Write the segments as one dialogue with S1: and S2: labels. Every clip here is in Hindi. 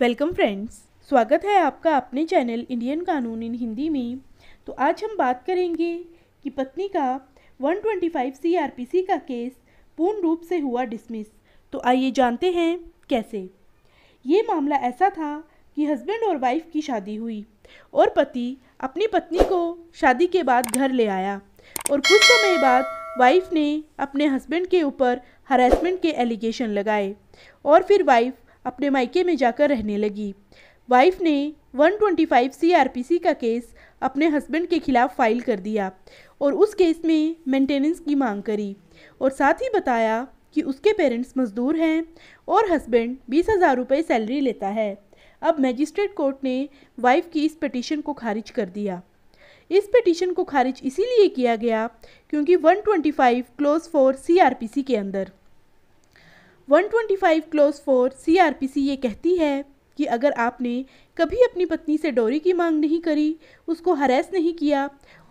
S1: वेलकम फ्रेंड्स स्वागत है आपका अपने चैनल इंडियन कानून इन हिंदी में तो आज हम बात करेंगे कि पत्नी का 125 सीआरपीसी का केस पूर्ण रूप से हुआ डिसमिस तो आइए जानते हैं कैसे ये मामला ऐसा था कि हस्बैंड और वाइफ की शादी हुई और पति अपनी पत्नी को शादी के बाद घर ले आया और कुछ समय बाद वाइफ ने अपने हस्बैंड के ऊपर हरासमेंट के एलिगेशन लगाए और फिर वाइफ अपने मायके में जाकर रहने लगी वाइफ ने 125 सीआरपीसी का केस अपने हस्बैंड के खिलाफ फाइल कर दिया और उस केस में मेंटेनेंस की मांग करी और साथ ही बताया कि उसके पेरेंट्स मजदूर हैं और हस्बैंड बीस हज़ार रुपये सैलरी लेता है अब मैजिस्ट्रेट कोर्ट ने वाइफ की इस पटिशन को खारिज कर दिया इस पटिशन को खारिज इसीलिए किया गया क्योंकि 125 क्लोज फोर सीआरपीसी के अंदर 125 क्लोज फोर सीआरपीसी ये कहती है कि अगर आपने कभी अपनी पत्नी से डोरी की मांग नहीं करी उसको हरेस नहीं किया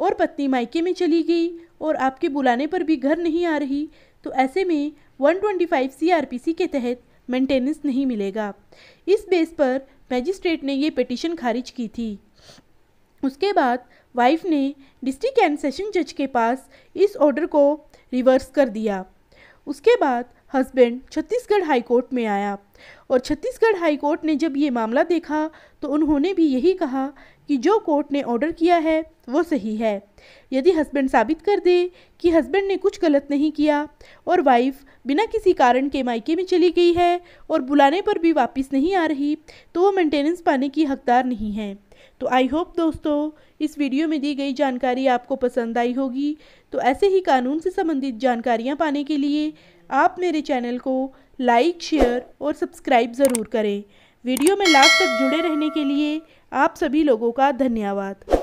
S1: और पत्नी मायके में चली गई और आपके बुलाने पर भी घर नहीं आ रही तो ऐसे में 125 सीआरपीसी के तहत मेंटेनेंस नहीं मिलेगा इस बेस पर मैजिस्ट्रेट ने ये पटिशन खारिज की थी उसके बाद वाइफ ने डिस्ट्रिक्ट एंड सेशन जज के पास इस ऑर्डर को रिवर्स कर दिया उसके बाद हस्बैंड छत्तीसगढ़ हाई कोर्ट में आया और छत्तीसगढ़ हाई कोर्ट ने जब ये मामला देखा तो उन्होंने भी यही कहा कि जो कोर्ट ने ऑर्डर किया है वो सही है यदि हस्बैंड साबित कर दे कि हस्बैंड ने कुछ गलत नहीं किया और वाइफ बिना किसी कारण के मायके में चली गई है और बुलाने पर भी वापस नहीं आ रही तो वो मेंटेनेंस पाने की हकदार नहीं है तो आई होप दोस्तों इस वीडियो में दी गई जानकारी आपको पसंद आई होगी तो ऐसे ही कानून से संबंधित जानकारियाँ पाने के लिए आप मेरे चैनल को लाइक शेयर और सब्सक्राइब ज़रूर करें वीडियो में लास्ट तक जुड़े रहने के लिए आप सभी लोगों का धन्यवाद